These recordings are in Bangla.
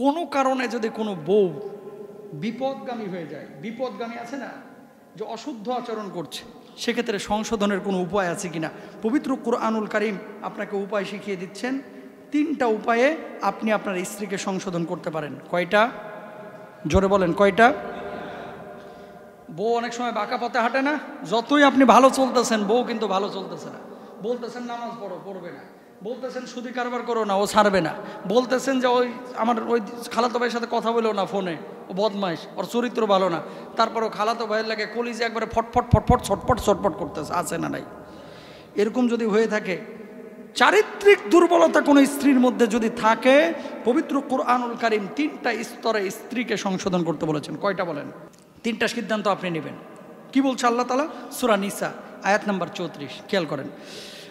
কোনো কারণে যদি কোনো বউ বিপদগামী হয়ে যায় বিপদগামী আছে না যে অশুদ্ধ আচরণ করছে সেক্ষেত্রে সংশোধনের কোনো উপায় আছে কিনা পবিত্র কোরআনুল করিম আপনাকে উপায় শিখিয়ে দিচ্ছেন তিনটা উপায়ে আপনি আপনার স্ত্রীকে সংশোধন করতে পারেন কয়টা জোরে বলেন কয়টা বউ অনেক সময় বাঁকা পথে হাঁটে না যতই আপনি ভালো চলতেছেন বউ কিন্তু ভালো চলতেছে না বলতেছেন নামাজ পড়ো পড়বে না বলতেছেন সুদি কারবার করো না ও ছাড়বে না বলতেছেন যে ওই আমার ওই খালাতো ভাইয়ের সাথে কথা বলো না ফোনে ও বদমাইশ ওর চরিত্র ভালো না তারপর ও খালাতো ভাইয়ের লাগে কলিজে একবারে ফটফট ফটফট ছটফট ছটফট করতেছে আছে না নাই এরকম যদি হয়ে থাকে চারিত্রিক দুর্বলতা কোনো স্ত্রীর মধ্যে যদি থাকে পবিত্র কোরআনুল কারিম তিনটা স্তরে স্ত্রীকে সংশোধন করতে বলেছেন কয়টা বলেন তিনটা সিদ্ধান্ত আপনি নেবেন কি বলছে আল্লাহ তালা সুরা নিসা আয়াত নাম্বার চৌত্রিশ খেয়াল করেন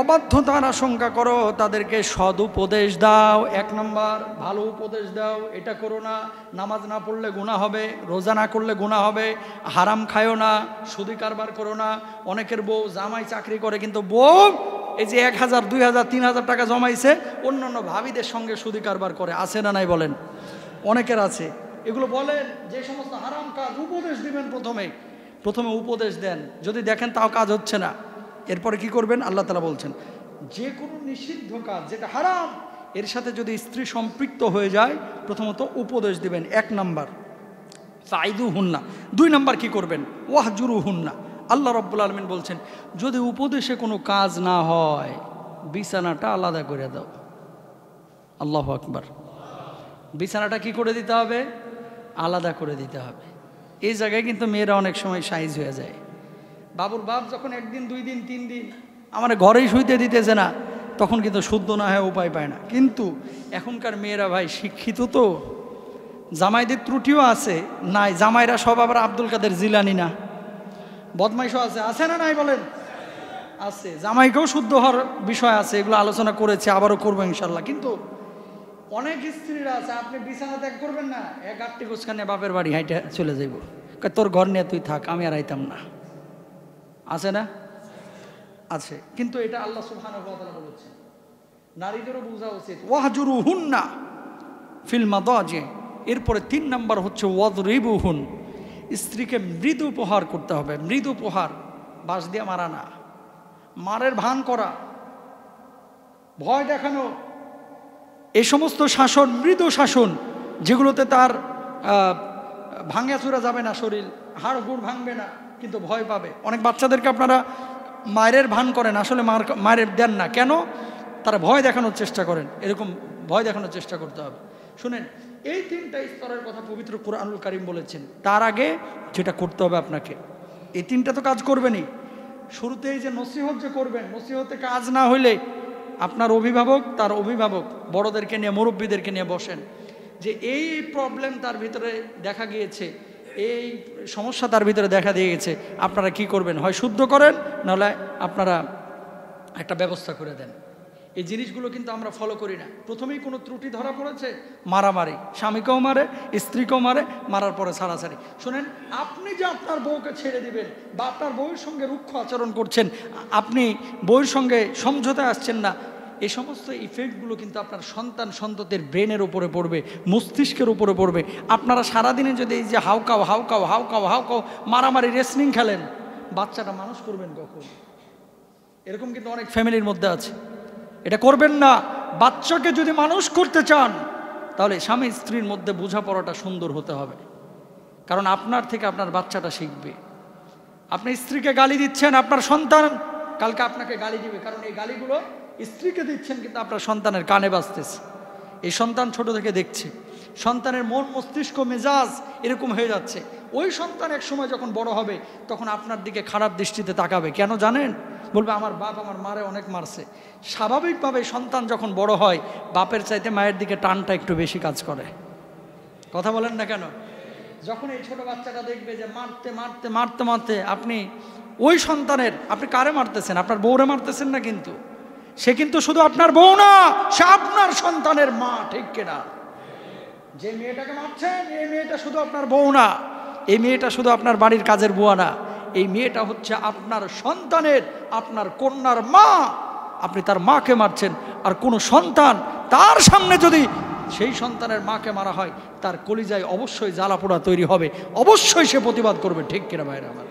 অবাধ্যতার আশঙ্কা করো তাদেরকে সদুপদেশ দাও এক নম্বর ভালো উপদেশ দাও এটা করো না নামাজ না পড়লে গুণা হবে রোজা না করলে গুণা হবে হারাম খায়ও না সুদি কারবার করো না অনেকের বউ জামাই চাকরি করে কিন্তু বউ এই যে এক হাজার দুই হাজার তিন হাজার টাকা জমাইছে অন্য অন্য ভাবিদের সঙ্গে সুদি কারবার করে আছে না নাই বলেন অনেকের আছে এগুলো বলেন যে সমস্ত হারাম কাজ উপদেশ দিবেন প্রথমে প্রথমে উপদেশ দেন যদি দেখেন তাও কাজ হচ্ছে না এরপরে কি করবেন আল্লাহ তালা বলছেন যে কোনো নিষিদ্ধ কাজ যেটা হারাম এর সাথে যদি স্ত্রী সম্পৃক্ত হয়ে যায় প্রথমত উপদেশ দিবেন এক নাম্বার সাইদু হুন্না দুই নাম্বার কি করবেন ওয়াহজুরু হুন্না আল্লাহ রব্বুল আলমিন বলছেন যদি উপদেশে কোনো কাজ না হয় বিছানাটা আলাদা করে দাও আল্লাহ আকবার বিছানাটা কি করে দিতে হবে আলাদা করে দিতে হবে এই জায়গায় কিন্তু মেয়েরা অনেক সময় সাইজ হয়ে যায় বাবুর বাপ যখন একদিন দুই দিন তিন দিন আমার ঘরেই শুইতে দিতেছে না তখন কিন্তু শুদ্ধ না হয় উপায় পায় না কিন্তু এখনকার মেয়েরা ভাই শিক্ষিত তো জামাইদের ত্রুটিও আছে নাই জামাইরা সব আবার আব্দুল কাদের জিলানি না বদমাইশও আছে আছে না নাই বলেন আছে জামাইকেও শুদ্ধ হওয়ার বিষয় আছে এগুলো আলোচনা করেছে আবারও করবো ইনশাল্লাহ কিন্তু অনেক স্ত্রীরা আছে আপনি বিছানা ত্যাগ করবেন না এক আটটি কোচখানে বাপের বাড়ি হাইটে চলে যাইব তোর ঘর নিয়ে তুই থাক আমি আর আইতাম না আছে না আছে কিন্তু এটা আল্লাহ বদলা বলেছে নারীদেরও বোঝা উচিত ওয়াহজুরু হুন না ফিল্মা দজে এরপরে তিন নাম্বার হচ্ছে ওয়াদরিবু হুন স্ত্রীকে মৃদু উপহার করতে হবে মৃদু উপহার বাঁশ দিয়ে মারা না মারের ভান করা ভয় দেখানো এ সমস্ত শাসন মৃদু শাসন যেগুলোতে তার ভাঙা চুরা যাবে না শরীর হাড় গুড় ভাঙবে না কিন্তু ভয় পাবে অনেক বাচ্চাদেরকে আপনারা মায়ের ভান করেন আসলে মার মায়ের দেন না কেন তারা ভয় দেখানোর চেষ্টা করেন এরকম ভয় দেখানোর চেষ্টা করতে হবে শুনেন এই তিনটা স্তরের কথা পবিত্র কোরআনুল করিম বলেছেন তার আগে যেটা করতে হবে আপনাকে এই তিনটা তো কাজ করবেনই শুরুতেই যে নসিহত যে করবেন নসিহতে কাজ না হইলে আপনার অভিভাবক তার অভিভাবক বড়দেরকে নিয়ে মুরব্বীদেরকে নিয়ে বসেন যে এই প্রবলেম তার ভিতরে দেখা গিয়েছে এই সমস্যা তার ভিতরে দেখা দিয়ে গেছে আপনারা কি করবেন হয় শুদ্ধ করেন নাহলে আপনারা একটা ব্যবস্থা করে দেন এই জিনিসগুলো কিন্তু আমরা ফলো করি না প্রথমেই কোনো ত্রুটি ধরা পড়েছে মারামারি স্বামীকেও মারে স্ত্রীকেও মারে মারার পরে সারাসারি শোনেন আপনি যে আপনার বউকে ছেড়ে দিবেন বা আপনার বউয়ের সঙ্গে রুক্ষ আচরণ করছেন আপনি বউয়ের সঙ্গে সমঝোতায় আসছেন না এ সমস্ত ইফেক্টগুলো কিন্তু আপনার সন্তান সন্ততের ব্রেনের উপরে পড়বে মস্তিষ্কের উপরে পড়বে আপনারা সারাদিনে যদি এই যে হাউকাও হাউকাও হাউকাও হাউকাও মারামারি রেসলিং খেলেন বাচ্চাটা মানুষ করবেন কখন এরকম কিন্তু অনেক ফ্যামিলির মধ্যে আছে এটা করবেন না বাচ্চাকে যদি মানুষ করতে চান তাহলে স্বামী স্ত্রীর মধ্যে বোঝাপড়াটা সুন্দর হতে হবে কারণ আপনার থেকে আপনার বাচ্চাটা শিখবে আপনি স্ত্রীকে গালি দিচ্ছেন আপনার সন্তান কালকে আপনাকে গালি দিবে কারণ এই গালিগুলো স্ত্রীকে দিচ্ছেন কিন্তু আপনার সন্তানের কানে বাজতেছে এই সন্তান ছোট থেকে দেখছে সন্তানের মন মস্তিষ্ক মেজাজ এরকম হয়ে যাচ্ছে ওই সন্তান এক সময় যখন বড় হবে তখন আপনার দিকে খারাপ দৃষ্টিতে তাকাবে কেন জানেন বলবে আমার বাপ আমার মারে অনেক মারছে স্বাভাবিকভাবে সন্তান যখন বড় হয় বাপের চাইতে মায়ের দিকে টানটা একটু বেশি কাজ করে কথা বলেন না কেন যখন এই ছোট বাচ্চাটা দেখবে যে মারতে মারতে মারতে মারতে আপনি ওই সন্তানের আপনি কারে মারতেছেন আপনার বউরে মারতেছেন না কিন্তু সে কিন্তু শুধু আপনার বউ না সে আপনার সন্তানের মা ঠিক কিনা যে মেয়েটাকে মারছেন এই মেয়েটা শুধু আপনার বউ না এই মেয়েটা শুধু আপনার বাড়ির কাজের বুয়া না এই মেয়েটা হচ্ছে আপনার সন্তানের আপনার কন্যার মা আপনি তার মাকে মারছেন আর কোনো সন্তান তার সামনে যদি সেই সন্তানের মাকে মারা হয় তার কলিজায় অবশ্যই জ্বালাপোড়া তৈরি হবে অবশ্যই সে প্রতিবাদ করবে ঠিক কিনা ভাইরা আমার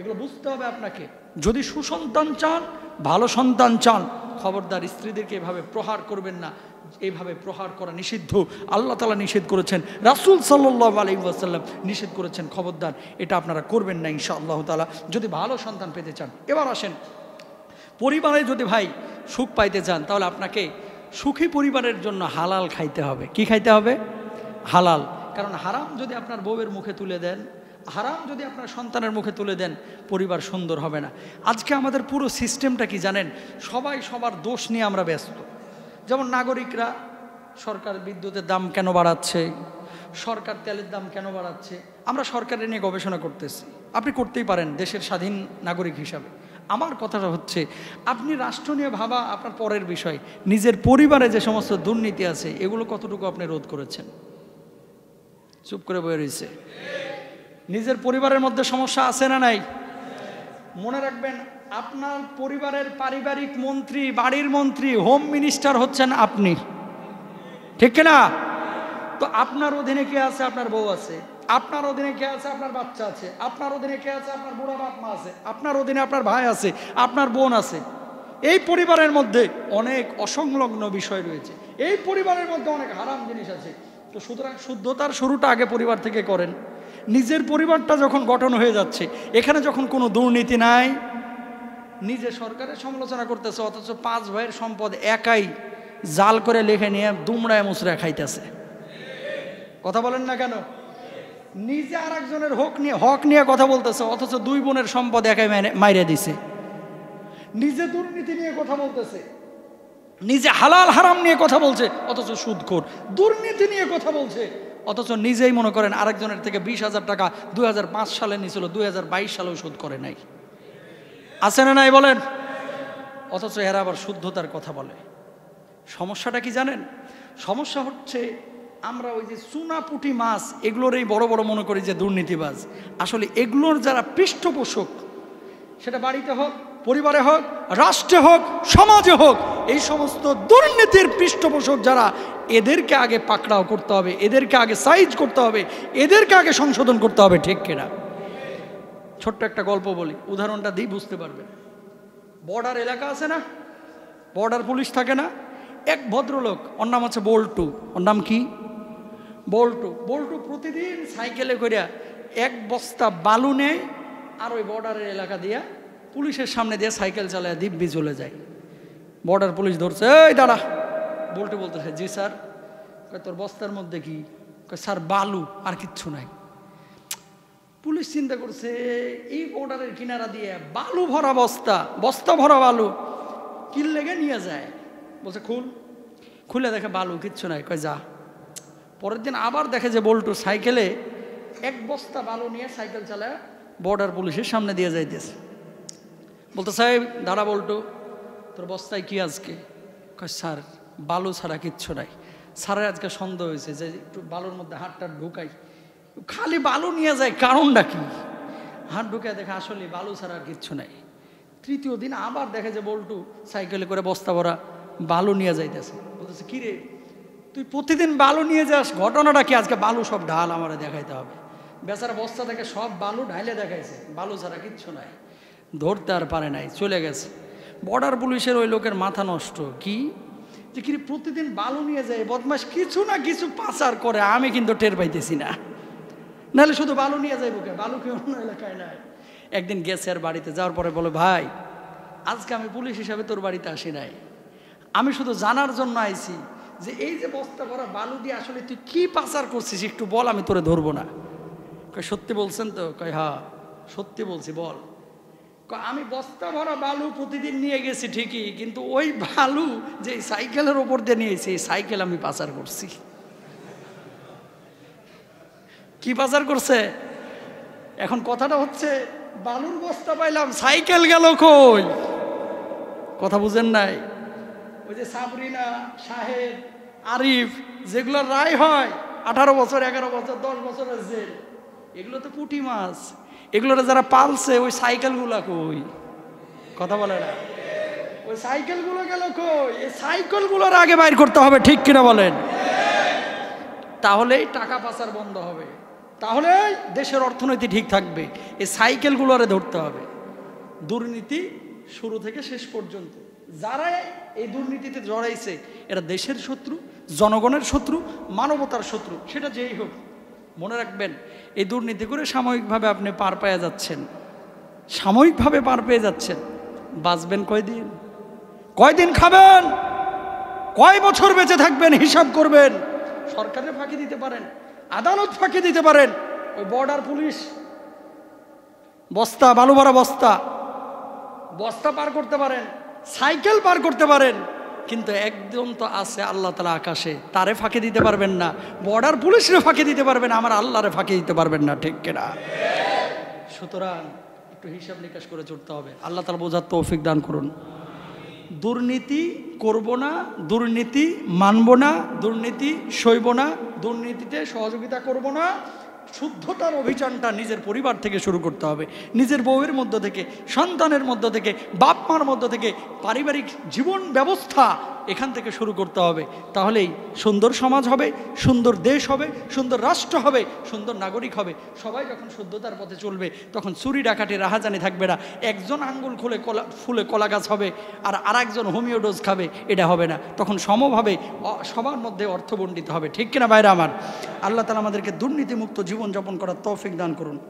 এগুলো বুঝতে হবে আপনাকে যদি সুসন্তান চান ভালো সন্তান চান খবরদার স্ত্রীদেরকে এভাবে প্রহার করবেন না এইভাবে প্রহার করা নিষিদ্ধ আল্লাহ তালা নিষেধ করেছেন রাসুল সাল্লাহ আলী ওয়াসাল্লাম নিষেধ করেছেন খবরদার এটা আপনারা করবেন না ইনশা আল্লাহ তালা যদি ভালো সন্তান পেতে চান এবার আসেন পরিবারে যদি ভাই সুখ পাইতে চান তাহলে আপনাকে সুখী পরিবারের জন্য হালাল খাইতে হবে কি খাইতে হবে হালাল কারণ হারাম যদি আপনার বউয়ের মুখে তুলে দেন হারাম যদি আপনার সন্তানের মুখে তুলে দেন পরিবার সুন্দর হবে না আজকে আমাদের পুরো সিস্টেমটা কি জানেন সবাই সবার দোষ নিয়ে আমরা ব্যস্ত যেমন নাগরিকরা সরকার বিদ্যুতের দাম কেন বাড়াচ্ছে সরকার তেলের দাম কেন বাড়াচ্ছে আমরা সরকারের নিয়ে গবেষণা করতেছি আপনি করতেই পারেন দেশের স্বাধীন নাগরিক হিসাবে আমার কথাটা হচ্ছে আপনি রাষ্ট্র নিয়ে ভাবা আপনার পরের বিষয় নিজের পরিবারে যে সমস্ত দুর্নীতি আছে এগুলো কতটুকু আপনি রোধ করেছেন চুপ করে বয়ে রয়েছে নিজের পরিবারের মধ্যে সমস্যা আছে না নাই মনে রাখবেন আপনার পরিবারের পারিবারিক মন্ত্রী বাড়ির মন্ত্রী হোম মিনিস্টার হচ্ছেন আপনি ঠিক না তো আপনার অধীনে কে আছে আপনার বউ আছে আপনার অধীনে কে আছে আপনার বাচ্চা আছে আপনার অধীনে কে আছে আপনার বুড়া বাপ মা আছে আপনার অধীনে আপনার ভাই আছে আপনার বোন আছে এই পরিবারের মধ্যে অনেক অসংলগ্ন বিষয় রয়েছে এই পরিবারের মধ্যে অনেক হারাম জিনিস আছে তো সুতরাং শুদ্ধতার শুরুটা আগে পরিবার থেকে করেন নিজের পরিবারটা যখন গঠন হয়ে যাচ্ছে এখানে যখন কোনো দুর্নীতি নাই নিজে সরকারের সমালোচনা করতেছে অথচ পাঁচ ভাইয়ের সম্পদ একাই জাল করে লেখে নিয়ে দুমড়ায় মুচড়ায় খাইতেছে কথা বলেন না কেন নিজে আর একজনের হক নিয়ে হক নিয়ে কথা বলতেছে অথচ দুই বোনের সম্পদ একাই মাইরে দিছে নিজে দুর্নীতি নিয়ে কথা বলতেছে নিজে হালাল হারাম নিয়ে কথা বলছে অথচ সুদখোর দুর্নীতি নিয়ে কথা বলছে অথচ নিজেই মনে করেন আরেকজনের থেকে বিশ হাজার টাকা দুই সালে নিয়েছিল দুই সালেও শোধ করে নাই আছে না নাই বলেন অথচ এরা আবার শুদ্ধতার কথা বলে সমস্যাটা কি জানেন সমস্যা হচ্ছে আমরা ওই যে চুনাপুটি মাছ এগুলোর এই বড় বড় মনে করি যে দুর্নীতিবাজ আসলে এগুলোর যারা পৃষ্ঠপোষক সেটা বাড়িতে হোক পরিবারে হোক রাষ্ট্রে হোক সমাজে হোক এই সমস্ত দুর্নীতির পৃষ্ঠপোষক যারা এদেরকে আগে পাকড়াও করতে হবে এদেরকে আগে সাইজ করতে হবে এদেরকে আগে সংশোধন করতে হবে ঠিক কেনা ছোট্ট একটা গল্প বলি উদাহরণটা দিই বুঝতে পারবে বর্ডার এলাকা আছে না বর্ডার পুলিশ থাকে না এক ভদ্রলোক ওর নাম আছে বোল্টু ওর নাম কি বোল্টু বোল্টু প্রতিদিন সাইকেলে করিয়া এক বস্তা বালু নেয় আর ওই বর্ডারের এলাকা দিয়া পুলিশের সামনে দিয়ে সাইকেল চালায় দিব্যি চলে যায় বর্ডার পুলিশ ধরছে এই দাঁড়া বলতে বলতেছে জি স্যার তোর বস্তার মধ্যে কি স্যার বালু আর কিচ্ছু নাই পুলিশ চিন্তা করছে এই বর্ডারের কিনারা দিয়ে বালু ভরা বস্তা বস্তা ভরা বালু কিল লেগে নিয়ে যায় বলছে খুল খুলে দেখে বালু কিচ্ছু নাই কয় যা পরের দিন আবার দেখে যে বল্টু সাইকেলে এক বস্তা বালু নিয়ে সাইকেল চালায় বর্ডার পুলিশের সামনে দিয়ে যাইতেছে বলতে সাহেব দাঁড়া বলটো তোর বস্তায় কি আজকে কয় স্যার বালু ছাড়া কিচ্ছু নাই স্যারের আজকে সন্দেহ হয়েছে যে একটু বালুর মধ্যে হাটটা ঢুকাই খালি বালু নিয়ে যায় কারণটা কি হাত ঢুকে দেখে আসলে বালু ছাড়া আর কিচ্ছু নাই তৃতীয় দিন আবার দেখে যে বল্টু সাইকেলে করে বস্তা ভরা বালু নিয়ে যাইতেছে বলতেছে কি রে তুই প্রতিদিন বালু নিয়ে যাস ঘটনাটা কি আজকে বালু সব ঢাল আমার দেখাইতে হবে বেচারা বস্তা থেকে সব বালু ঢাইলে দেখাইছে বালু ছাড়া কিচ্ছু নাই ধরতে আর পারে নাই চলে গেছে বর্ডার পুলিশের ওই লোকের মাথা নষ্ট কি যে কি প্রতিদিন বালু নিয়ে যায় বদমাস কিছু না কিছু পাচার করে আমি কিন্তু টের পাইতেছি না নাহলে শুধু বালু নিয়ে যাই বুকে বালু কেউ অন্য এলাকায় নাই একদিন গেছে আর বাড়িতে যাওয়ার পরে বলে ভাই আজকে আমি পুলিশ হিসাবে তোর বাড়িতে আসি নাই আমি শুধু জানার জন্য আইছি যে এই যে বস্তা করা বালু দিয়ে আসলে তুই কি পাচার করছিস একটু বল আমি তোরে ধরবো না কয় সত্যি বলছেন তো কয় হ্যাঁ সত্যি বলছি বল আমি বস্তা ভরা বালু প্রতিদিন নিয়ে গেছি ঠিকই কিন্তু ওই বালু যে সাইকেলের ওপর দিয়ে নিয়েছি এই সাইকেল আমি পাচার করছি কি পাচার করছে এখন কথাটা হচ্ছে বালুর বস্তা পাইলাম সাইকেল গেল কই কথা বুঝেন নাই ওই যে সাবরিনা শাহেদ আরিফ যেগুলোর রায় হয় আঠারো বছর এগারো বছর দশ বছরের জেল এগুলো তো পুটি মাছ এগুলোরা যারা পালছে ওই সাইকেলগুলো কই কথা বলে না ওই সাইকেলগুলো গেল কই এই সাইকেলগুলোর আগে বাইর করতে হবে ঠিক কিনা বলেন তাহলেই টাকা পাচার বন্ধ হবে তাহলে দেশের অর্থনীতি ঠিক থাকবে এই আরে ধরতে হবে দুর্নীতি শুরু থেকে শেষ পর্যন্ত যারা এই দুর্নীতিতে জড়াইছে এরা দেশের শত্রু জনগণের শত্রু মানবতার শত্রু সেটা যেই হোক মনে রাখবেন এই দুর্নীতি করে সাময়িকভাবে আপনি পার পেয়ে যাচ্ছেন সাময়িকভাবে পার পেয়ে যাচ্ছেন বাঁচবেন কয়দিন কয়দিন খাবেন কয় বছর বেঁচে থাকবেন হিসাব করবেন সরকারে ফাঁকি দিতে পারেন আদালত ফাঁকি দিতে পারেন ওই বর্ডার পুলিশ বস্তা বালুভরা বস্তা বস্তা পার করতে পারেন সাইকেল পার করতে পারেন কিন্তু একদম তো আছে আল্লাহ তালা আকাশে তারে ফাঁকে দিতে পারবেন না বর্ডার পুলিশরে ফাঁকে দিতে পারবেন আমার আল্লাহরে ফাঁকে দিতে পারবেন না ঠিক কেনা সুতরাং একটু হিসাব নিকাশ করে চড়তে হবে আল্লাহ তালা বোঝার তৌফিক দান করুন দুর্নীতি করব না দুর্নীতি মানব না দুর্নীতি সইব না দুর্নীতিতে সহযোগিতা করব না শুদ্ধতার অভিযানটা নিজের পরিবার থেকে শুরু করতে হবে নিজের বউয়ের মধ্য থেকে সন্তানের মধ্য থেকে বাপ মার মধ্য থেকে পারিবারিক জীবন ব্যবস্থা এখান থেকে শুরু করতে হবে তাহলেই সুন্দর সমাজ হবে সুন্দর দেশ হবে সুন্দর রাষ্ট্র হবে সুন্দর নাগরিক হবে সবাই যখন শুদ্ধতার পথে চলবে তখন চুরি ডাকাটে রাহাজানি থাকবে না একজন আঙ্গুল খুলে কলা ফুলে কলা গাছ হবে আর আর হোমিও ডোজ খাবে এটা হবে না তখন সমভাবে সবার মধ্যে অর্থ বণ্ডিত হবে ঠিক কিনা বাইরে আমার আল্লাহ তালা আমাদেরকে দুর্নীতিমুক্ত জীবনযাপন করার তৌফিক দান করুন